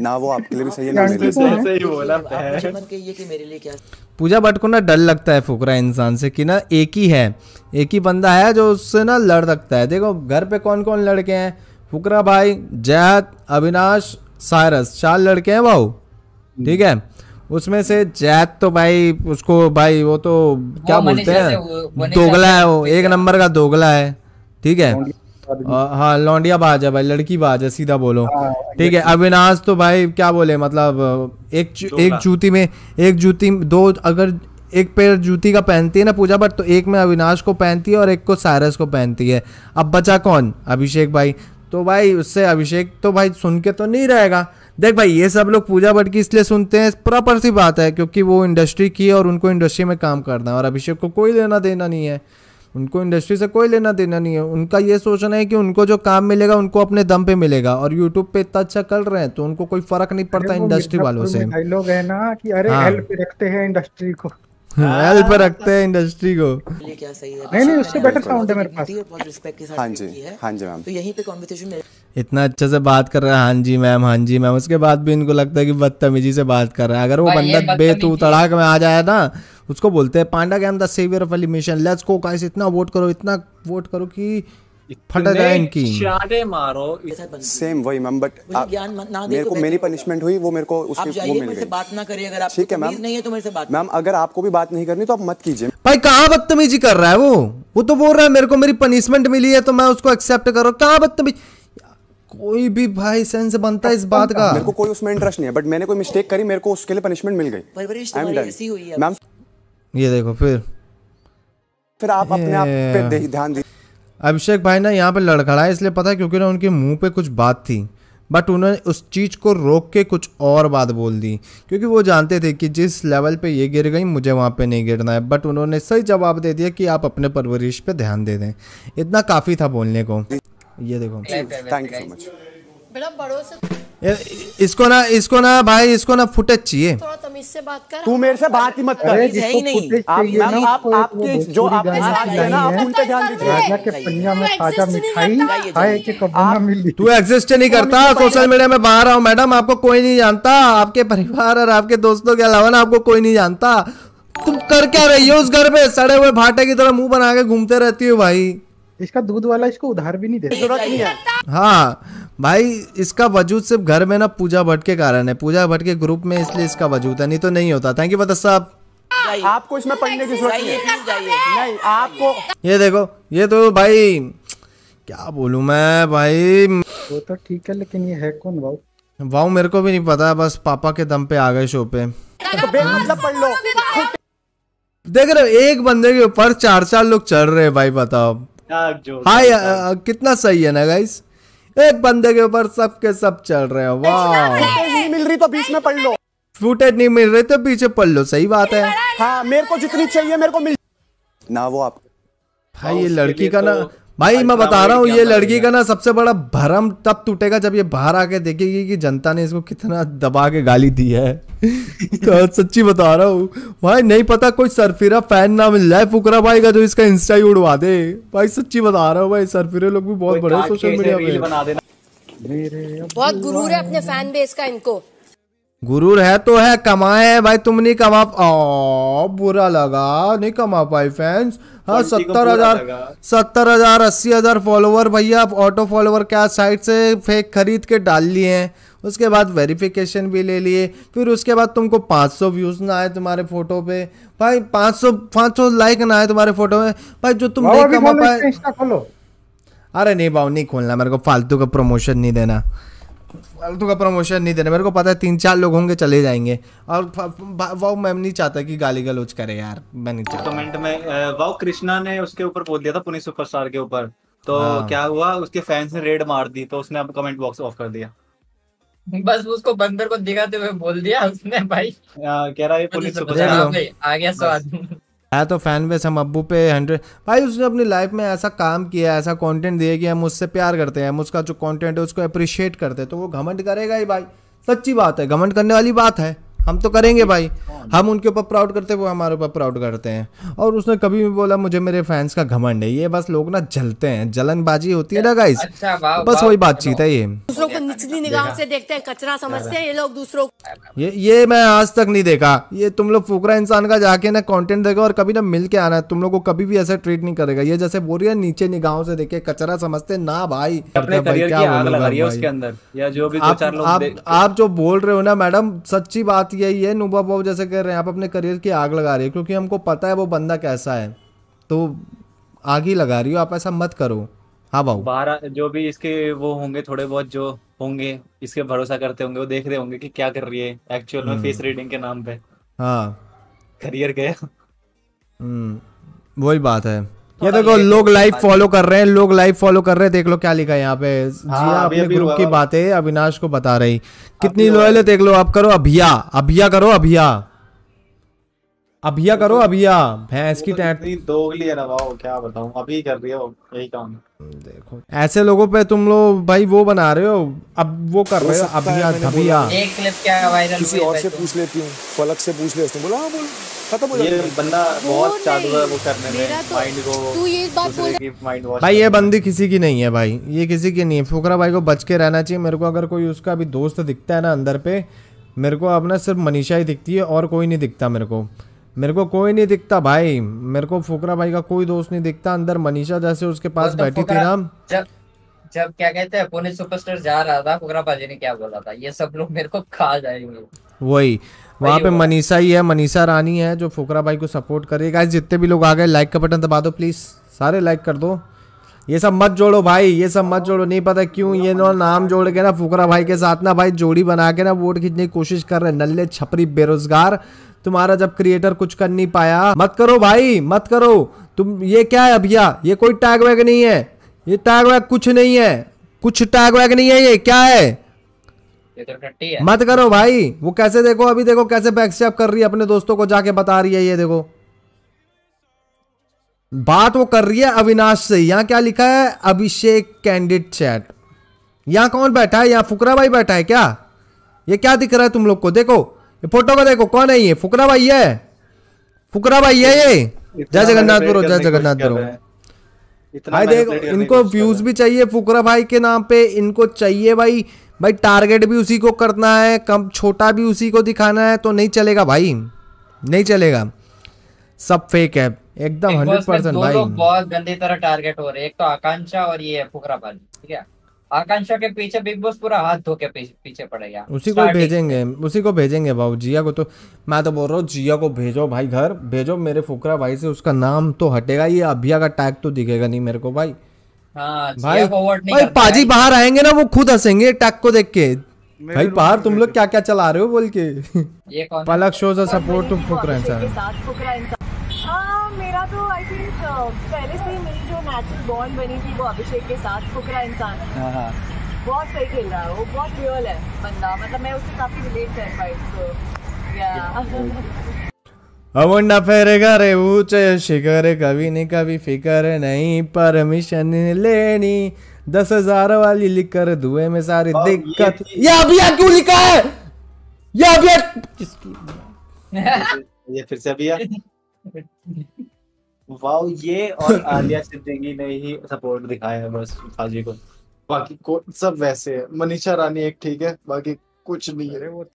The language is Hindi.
ना वो आपके लिए भी सही है ना मेरे लिए सही बोला कहिए पूजा भट्ट को ना डर लगता है फुकरा इंसान से कि ना एक ही है एक ही बंदा है जो उससे ना लड़ सकता है देखो घर पे कौन कौन लड़के हैं फुकरा भाई जैद अविनाश सायरस चार लड़के हैं भाऊ ठीक है उसमें से जैद तो भाई उसको भाई वो तो क्या बोलते हैं दोगला है वो एक नंबर का दोगला है ठीक है हाँ लौंडिया बाज है भाई लड़की बाज है सीधा बोलो हाँ, ठीक है अविनाश तो भाई क्या बोले मतलब एक एक जूती में एक जूती दो अगर एक पैर जूती का पहनती है ना पूजा बट तो एक में अविनाश को पहनती है और एक को सारस को पहनती है अब बचा कौन अभिषेक भाई तो भाई उससे अभिषेक तो भाई सुन के तो नहीं रहेगा देख भाई ये सब लोग पूजा भट्ट की इसलिए सुनते हैं प्रॉपर सी बात है क्योंकि वो इंडस्ट्री की है और उनको इंडस्ट्री में काम करना है और अभिषेक को कोई लेना देना नहीं है उनको इंडस्ट्री से कोई लेना देना नहीं है उनका ये सोचना है कि उनको जो काम मिलेगा उनको अपने दम पे मिलेगा और यूट्यूब पे इतना अच्छा कर रहे हैं तो उनको कोई फर्क नहीं पड़ता इंडस्ट्री वालों से लोग है ना कि अरे हाँ। हेल्प रखते हैं इंडस्ट्री को हेल्प हाँ, रखते हैं इंडस्ट्री को क्या सही है नहीं नहीं उससे बेटर अच्छा, साउंड है तो मेरे पास हां जी हां जी मैम तो यहीं पे कॉन्वर्सेशन इतना अच्छे से बात कर रहा है हाँ जी मैम हाँ जी मैम उसके बाद भी इनको लगता है कि बदतमीजी से बात कर रहा है अगर वो बंदा बेतू तड़ाक में आ जाए ना उसको बोलते हैं panda came the saviour of elimination let's go guys इतना वोट करो इतना वोट करो कि फट जाए इनकी मारो सेम वही मैम बट मेरे को मेरी पनिशमेंट तो। हुई वो मेरे को उसकी वो मिल गई बात ना करिए अगर आप ठीक है मैम नहीं है तो मेरे से बात मैम अगर आपको भी बात नहीं करनी तो आप मत कीजिए भाई कहाँ बदतमीजी कर रहा है वो वो तो बोल रहा है मेरे को मेरी पनिशमेंट मिली है तो मैं उसको एक्सेप्ट करो कहाँ बदतमीजी कोई भी भाई सेंस बनता है इस बात का मेरे को कोई उसमें इंटरेस्ट नहीं है बट मैंने कोई मिस्टेक करी मेरे को उसके लिए पनिशमेंट मिल गई ये देखो फिर फिर आप अपने आप पे ध्यान दी अभिषेक भाई ना यहाँ पे लड़खड़ाए इसलिए पता है क्योंकि ना उनके मुंह पे कुछ बात थी बट उन्होंने उस चीज़ को रोक के कुछ और बात बोल दी क्योंकि वो जानते थे कि जिस लेवल पे ये गिर गई मुझे वहाँ पे नहीं गिरना है बट उन्होंने सही जवाब दे दिया कि आप अपने परवरिश पे ध्यान दे दें इतना काफ़ी था बोलने को ये देखो थैंक यू सो मच बड़ा इसको ना इसको ना भाई इसको ना फुटेज चाहिए तू मेरे से बात ही मत कर नहीं तू एग्जिस्ट नहीं करता सोशल मीडिया में बाहर आओ मैडम आपको कोई नहीं जानता आपके परिवार और आपके दोस्तों के अलावा ना आपको कोई नहीं जानता तुम कर क्या रही हो उस घर में सड़े हुए भाटे की तरह मुंह बना के घूमते रहती हो भाई इसका दूध वाला इसको उधार भी नहीं देता जरूरत नहीं है हाँ भाई इसका वजूद सिर्फ घर में ना पूजा भट्ट के कारण है पूजा भट्ट के ग्रुप में इसलिए इसका वजूद है नहीं तो नहीं होता थैंक यू बता साहब आपको इसमें पढ़ने की जरूरत नहीं है नहीं आपको ये देखो ये तो भाई क्या बोलू मैं भाई वो तो ठीक है लेकिन ये है कौन वाऊ वाऊ मेरे को भी नहीं पता बस पापा के दम पे आ गए शो पे तो पढ़ लो देख रहे एक बंदे के ऊपर चार चार लोग चढ़ रहे हैं भाई बताओ हाँ कितना सही है ना गाइस एक बंदे के ऊपर सब के सब चल रहे हैं वाह मिल रही तो बीच में पढ़ लो फुटेज नहीं मिल रही तो पीछे पढ़ लो सही बात है हाँ मेरे को जितनी चाहिए मेरे को मिल ना वो आप भाई ये लड़की का ना तो- भाई मैं बता रहा हूँ ये लड़की का ना सबसे बड़ा भरम तब टूटेगा जब ये बाहर आके देखेगी कि जनता ने इसको कितना दबा के गाली दी है तो सच्ची बता रहा हूँ भाई नहीं पता कोई सरफिरा फैन ना मिल जाए फुकरा भाई का जो इसका इंस्टा ही उड़वा दे भाई सच्ची बता रहा हूँ भाई सरफिरे लोग भी बहुत बड़े सोशल मीडिया पे बहुत गुरूर है अपने फैन बेस का इनको गुरूर है तो है कमाए है भाई तुम नहीं कमा बुरा लगा नहीं कमा पाई फैंस हाँ सत्तर हजार सत्तर हजार अस्सी हजार फॉलोवर भैया ऑटो फॉलोवर क्या साइट से फेक खरीद के डाल लिए हैं उसके बाद वेरिफिकेशन भी ले लिए फिर उसके बाद तुमको 500 व्यूज़ ना आए तुम्हारे फोटो पे भाई 500 500 लाइक ना आए तुम्हारे फोटो में भाई जो तुम नहीं कमा पाए अरे नहीं भाव नहीं खोलना मेरे को फालतू का प्रमोशन नहीं देना फालतू का प्रमोशन नहीं देना मेरे को पता है तीन चार लोग होंगे चले जाएंगे और वाओ मैम नहीं चाहता कि गाली गलोच करे यार मैं नहीं चाहता कमेंट तो में वाओ कृष्णा ने उसके ऊपर बोल दिया था पुनी सुपरस्टार के ऊपर तो हाँ। क्या हुआ उसके फैंस ने रेड मार दी तो उसने अब कमेंट बॉक्स ऑफ कर दिया बस उसको बंदर को दिखाते हुए बोल दिया उसने भाई आ, हाँ, कह रहा है पुलिस तो सुपरस्टार आ गया स्वाद है तो फैन बेस हम अबू पे हंड्रेड भाई उसने अपनी लाइफ में ऐसा काम किया ऐसा कंटेंट दिया कि हम उससे प्यार करते हैं हम उसका जो कंटेंट है उसको अप्रिशिएट करते हैं तो वो घमंड करेगा ही भाई सच्ची बात है घमंड करने वाली बात है हम तो करेंगे भाई हम उनके ऊपर प्राउड करते हैं वो हमारे ऊपर प्राउड करते हैं और उसने कभी भी बोला मुझे मेरे फैंस का घमंड है ये बस लोग ना जलते हैं जलनबाजी होती है ना गाइस अच्छा, बस वही बातचीत है ये पिछली निगाह से देखते हैं कचरा समझते हैं ये लोग दूसरों को ये ये मैं आज तक नहीं देखा ये तुम लोग फुकरा इंसान का जाके ना कंटेंट देखो और कभी ना मिल के आना तुम लोग को कभी भी ऐसा ट्रीट नहीं करेगा ये जैसे बोल रही है नीचे निगाहों से देखे कचरा समझते ना भाई अपने करियर की आग लगा रही है उसके अंदर या जो भी आप, लोग आप आप जो बोल रहे हो ना मैडम सच्ची बात यही है नुबा बाबू जैसे कह रहे हैं आप अपने करियर की आग लगा रहे हो क्योंकि हमको पता है वो बंदा कैसा है तो आग ही लगा रही हो आप ऐसा मत करो हाँ भाऊ बारह जो भी इसके वो होंगे थोड़े बहुत जो होंगे इसके भरोसा करते होंगे वो देख रहे होंगे कि क्या कर रही है एक्चुअल में फेस रीडिंग हम्म। के नाम पे हाँ करियर गया हम्म, वही बात है तो ये देखो तो लोग लाइव फॉलो कर रहे हैं लोग लाइव फॉलो कर रहे हैं देख लो क्या लिखा है यहाँ पे हाँ, जिया अपने ग्रुप की बातें अविनाश को बता रही कितनी लॉयल है देख लो आप करो अभिया अभिया करो अभिया अभिया करो अभिया भैंस की टैट दो उंगली नवाओ क्या बताऊं अभी कर रही हो यही काम देखो ऐसे लोगों पे तुम लोग भाई वो बना रहे हो अब वो कर रहे हो अभिया अभिया एक क्लिप क्या वायरल किसी और से पूछ लेती हूं फलक से पूछ लेती उसने बोला हां बोल खत्म हो जाएगा ये बंदा बहुत चालू है वो करने में माइंड तो- को तू ये बात बोल भाई ये बंदी किसी की नहीं है भाई ये किसी की नहीं है फुकरा भाई को बच के रहना चाहिए मेरे को अगर कोई उसका अभी दोस्त दिखता है ना अंदर पे मेरे को अपना सिर्फ मनीषा ही दिखती है और कोई नहीं दिखता मेरे को मेरे को कोई नहीं दिखता भाई मेरे को फुकरा भाई का कोई दोस्त नहीं दिखता अंदर मनीषा जैसे उसके पास तो बैठी थी नाम जब जब क्या कहते हैं पुणे सुपरस्टार जा रहा था फुकरा भाई ने क्या बोला था ये सब लोग मेरे को खा जाएंगे वही वहाँ पे मनीषा ही है मनीषा रानी है जो फुकरा भाई को सपोर्ट करेगा जितने भी लोग आ गए लाइक का बटन दबा दो प्लीज सारे लाइक कर दो ये सब मत जोड़ो भाई ये सब मत जोड़ो नहीं पता क्यों ये ना नाम जोड़ के ना फुकरा भाई के साथ ना भाई जोड़ी बना के ना वोट खींचने की कोशिश कर रहे नल्ले छपरी बेरोजगार तुम्हारा जब क्रिएटर कुछ कर नहीं पाया मत करो भाई मत करो तुम ये क्या है भैया ये कोई टैग वैग नहीं है ये टैग वैग कुछ नहीं है कुछ टैग वैग नहीं है ये क्या तो है मत करो भाई वो कैसे देखो अभी देखो कैसे बैकस्टेप कर रही है अपने दोस्तों को जाके बता रही है ये देखो बात वो कर रही है अविनाश से यहाँ क्या लिखा है अभिषेक कैंडिड चैट यहां कौन बैठा है यहाँ फुकरा भाई बैठा है क्या ये क्या दिख रहा है तुम लोग को देखो ये फोटो को देखो कौन है ये फुकरा भाई है फुकरा भाई है ये जय पुरो जय पुरो भाई देखो इनको व्यूज भी चाहिए फुकरा भाई के नाम पे इनको चाहिए भाई भाई टारगेट भी उसी को करना है कम छोटा भी उसी को दिखाना है तो नहीं चलेगा भाई नहीं चलेगा सब फेक है एकदम हंड्रेड परसेंट तो भाई बहुत गंदी तरह टारगेट हो रहे हैं एक तो आकांक्षा और ये फुकरा भाई ठीक है आकांक्षा के पीछे बिग बॉस पूरा हाथ धो के पीछे पड़े यार उसी को भेजेंगे उसी को भेजेंगे बाबू जिया को तो मैं तो बोल रहा हूँ जिया को भेजो भाई घर भेजो मेरे फुकरा भाई से उसका नाम तो हटेगा ये अभिया का टैग तो दिखेगा नहीं मेरे को भाई हाँ, भाई भाई पाजी बाहर आएंगे ना वो खुद हंसेंगे टैग को देख के भाई बाहर तुम लोग क्या क्या चला रहे हो बोल के पलक शो से सपोर्ट तुम फुकरा इंसान हाँ, मेरा तो आई थिंक पहले से ही मिल अब एक्ट्रेस बॉर्न बनी थी वो अभिषेक के साथ फुकरा इंसान हाँ, हाँ। बहुत सही खेल रहा है वो बहुत रियल है बंदा मतलब मैं उससे काफी रिलेट कर पाई तो शिखर कभी नहीं कभी फिकर नहीं परमिशन लेनी दस हजार वाली लिख कर धुए में सारी दिक्कत ये अभिया क्यों लिखा है ये अभी किसकी ये फिर से अभी वाओ ये और आलिया सिद्दीकी ने ही सपोर्ट दिखाया है बस फाजी को बाकी को सब वैसे है मनीषा रानी एक ठीक है बाकी कुछ नहीं है वो